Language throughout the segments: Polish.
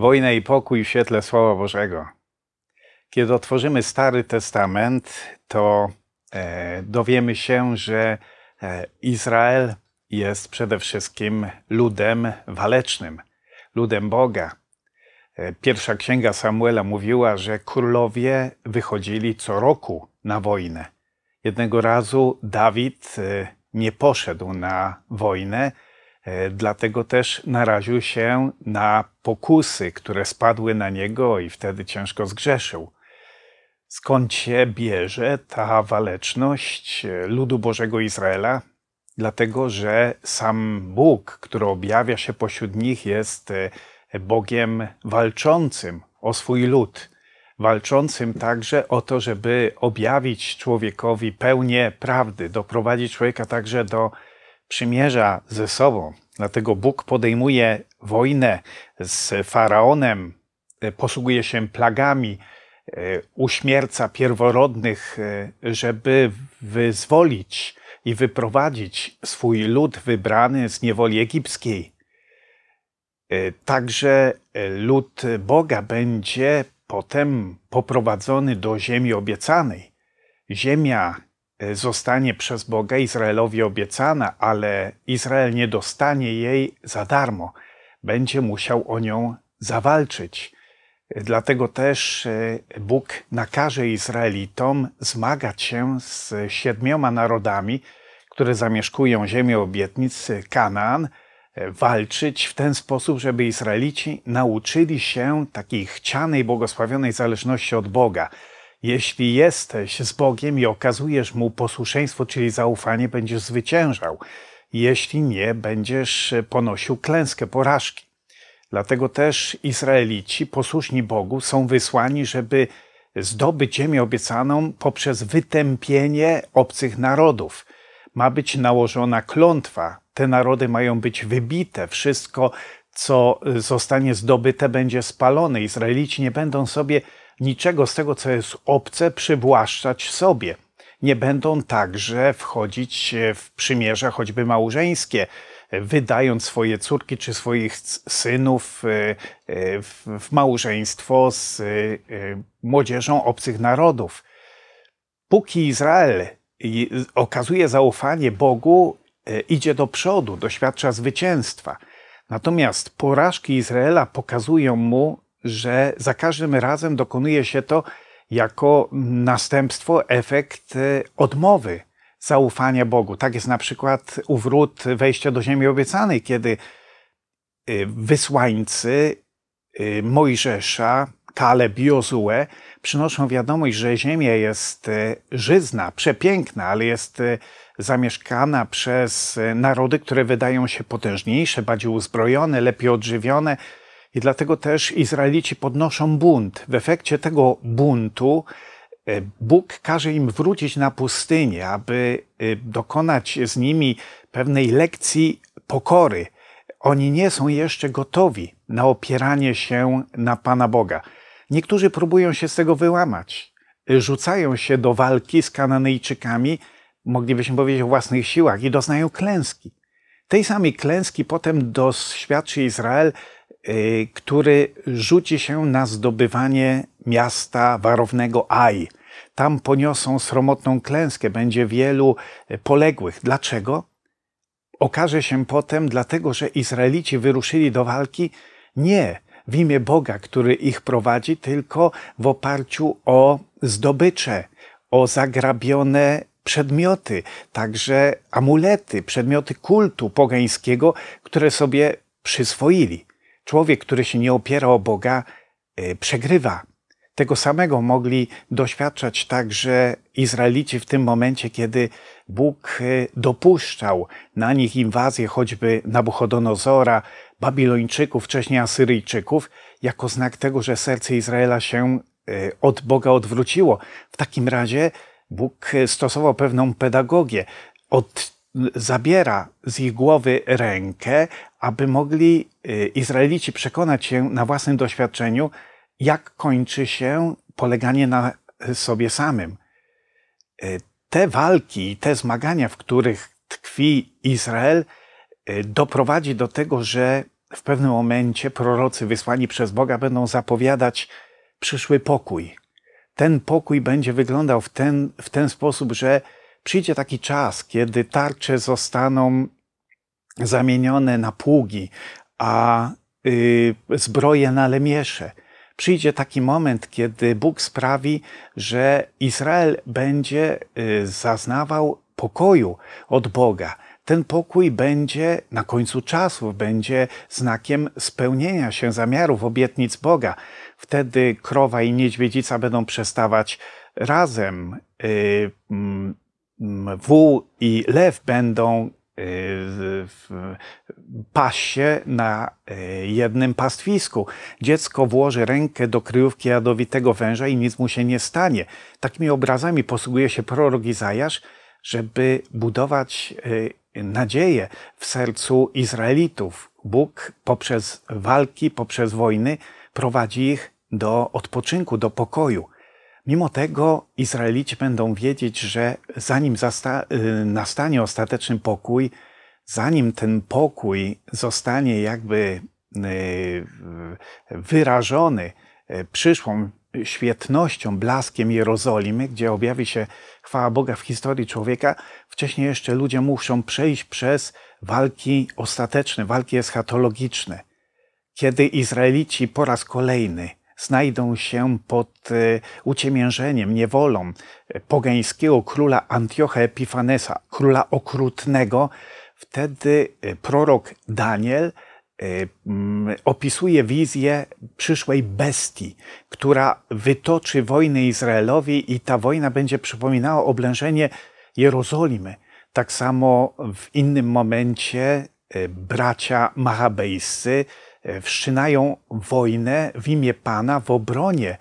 wojnę i pokój w świetle Słowa Bożego. Kiedy otworzymy Stary Testament, to e, dowiemy się, że e, Izrael jest przede wszystkim ludem walecznym, ludem Boga. E, pierwsza księga Samuela mówiła, że królowie wychodzili co roku na wojnę. Jednego razu Dawid e, nie poszedł na wojnę, E, dlatego też naraził się na pokusy, które spadły na niego i wtedy ciężko zgrzeszył. Skąd się bierze ta waleczność e, ludu Bożego Izraela? Dlatego, że sam Bóg, który objawia się pośród nich, jest e, Bogiem walczącym o swój lud, walczącym także o to, żeby objawić człowiekowi pełnię prawdy, doprowadzić człowieka także do przymierza ze sobą. Dlatego Bóg podejmuje wojnę z faraonem, e, posługuje się plagami, e, uśmierca pierworodnych, e, żeby wyzwolić i wyprowadzić swój lud wybrany z niewoli egipskiej. Także lud Boga będzie potem poprowadzony do ziemi obiecanej. Ziemia E, zostanie przez Boga Izraelowi obiecana, ale Izrael nie dostanie jej za darmo. Będzie musiał o nią zawalczyć. Dlatego też e, Bóg nakaże Izraelitom zmagać się z siedmioma narodami, które zamieszkują ziemię obietnic e, Kanaan, walczyć w ten sposób, żeby Izraelici nauczyli się takiej chcianej, błogosławionej zależności od Boga jeśli jesteś z Bogiem i okazujesz Mu posłuszeństwo, czyli zaufanie, będziesz zwyciężał. Jeśli nie, będziesz ponosił klęskę, porażki. Dlatego też Izraelici, posłuszni Bogu, są wysłani, żeby zdobyć ziemię obiecaną poprzez wytępienie obcych narodów. Ma być nałożona klątwa, te narody mają być wybite, wszystko co y, zostanie zdobyte, będzie spalone. Izraelici nie będą sobie niczego z tego, co jest obce, przywłaszczać sobie. Nie będą także wchodzić e, w przymierze choćby małżeńskie, wydając swoje córki czy swoich synów e, e, w małżeństwo z młodzieżą obcych narodów. Póki Izrael okazuje zaufanie Bogu, idzie do przodu, doświadcza zwycięstwa. Natomiast porażki Izraela pokazują mu, że za każdym razem dokonuje się to jako następstwo, efekt e, odmowy zaufania Bogu. Tak jest na przykład u wrót wejścia do Ziemi Obiecanej, kiedy e, wysłańcy e, Mojżesza, Kaleb, Jozue przynoszą wiadomość, że Ziemia jest żyzna, przepiękna, ale jest zamieszkana przez e, narody, które wydają się potężniejsze, bardziej uzbrojone, lepiej odżywione. I dlatego też Izraelici podnoszą bunt. W efekcie tego buntu e, Bóg każe im wrócić na pustynię, aby e, dokonać z nimi pewnej lekcji pokory. Oni nie są jeszcze gotowi na opieranie się na Pana Boga. Niektórzy próbują się z tego wyłamać, rzucają się do walki z Kananejczykami, moglibyśmy powiedzieć, o własnych siłach i doznają klęski. Tej samej klęski potem doświadczy Izrael, y, który rzuci się na zdobywanie miasta warownego Aj. Tam poniosą sromotną klęskę, będzie wielu y, poległych. Dlaczego? Okaże się potem, dlatego że Izraelici wyruszyli do walki nie w imię Boga, który ich prowadzi, tylko w oparciu o zdobycze, o zagrabione przedmioty, także amulety, przedmioty kultu pogańskiego, które sobie przyswoili. Człowiek, który się nie opiera o Boga, e, przegrywa. Tego samego mogli doświadczać także Izraelici w tym momencie, kiedy Bóg e, dopuszczał na nich inwazję choćby Nabuchodonozora, Babilończyków, wcześniej Asyryjczyków, jako znak tego, że serce Izraela się e, od Boga odwróciło. W takim razie Bóg stosował pewną pedagogię. Od, zabiera z ich głowy rękę, aby mogli y, Izraelici przekonać się na własnym doświadczeniu, jak kończy się poleganie na y, sobie samym. Y, te walki, i te zmagania, w których tkwi Izrael, doprowadzi do tego, że w pewnym momencie prorocy wysłani przez Boga będą zapowiadać przyszły pokój, ten pokój będzie wyglądał w ten, w ten sposób, że przyjdzie taki czas, kiedy tarcze zostaną zamienione na pługi, a y, zbroje na lemiesze. Przyjdzie taki moment, kiedy Bóg sprawi, że Izrael będzie y, zaznawał pokoju od Boga ten pokój będzie na końcu czasów, będzie znakiem spełnienia się zamiarów, obietnic Boga. Wtedy krowa i niedźwiedzica będą przestawać razem, y, mm, mm, wół i lew będą y, pasie na y, jednym pastwisku. Dziecko włoży rękę do kryjówki jadowitego węża i nic mu się nie stanie. Takimi obrazami posługuje się prorok Izajasz, żeby budować nadzieję w sercu Izraelitów. Bóg poprzez walki, poprzez wojny prowadzi ich do odpoczynku, do pokoju. Mimo tego Izraelici będą wiedzieć, że zanim y, nastanie ostateczny pokój, zanim ten pokój zostanie jakby y, wyrażony y, przyszłą świetnością, blaskiem Jerozolimy, gdzie objawi się chwała Boga w historii człowieka, wcześniej jeszcze ludzie muszą przejść przez walki ostateczne, walki eschatologiczne. Kiedy Izraelici po raz kolejny znajdą się pod e, uciemiężeniem, niewolą e, pogańskiego króla Antiocha Epifanesa, króla okrutnego, wtedy e, prorok Daniel Y, mm, opisuje wizję przyszłej bestii, która wytoczy wojnę Izraelowi i ta wojna będzie przypominała oblężenie Jerozolimy. Tak samo w innym momencie y, bracia machabejscy y, wszczynają wojnę w imię Pana w obronie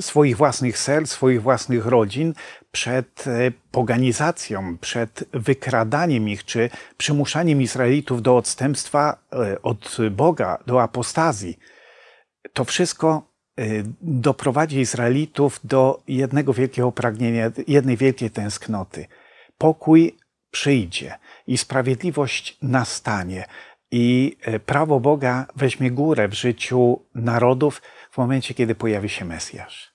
swoich własnych serc, swoich własnych rodzin przed e, poganizacją, przed wykradaniem ich czy przymuszaniem Izraelitów do odstępstwa e, od Boga, do apostazji. To wszystko e, doprowadzi Izraelitów do jednego wielkiego pragnienia, jednej wielkiej tęsknoty. Pokój przyjdzie i sprawiedliwość nastanie, i e, prawo Boga weźmie górę w życiu narodów w momencie, kiedy pojawi się Mesjasz.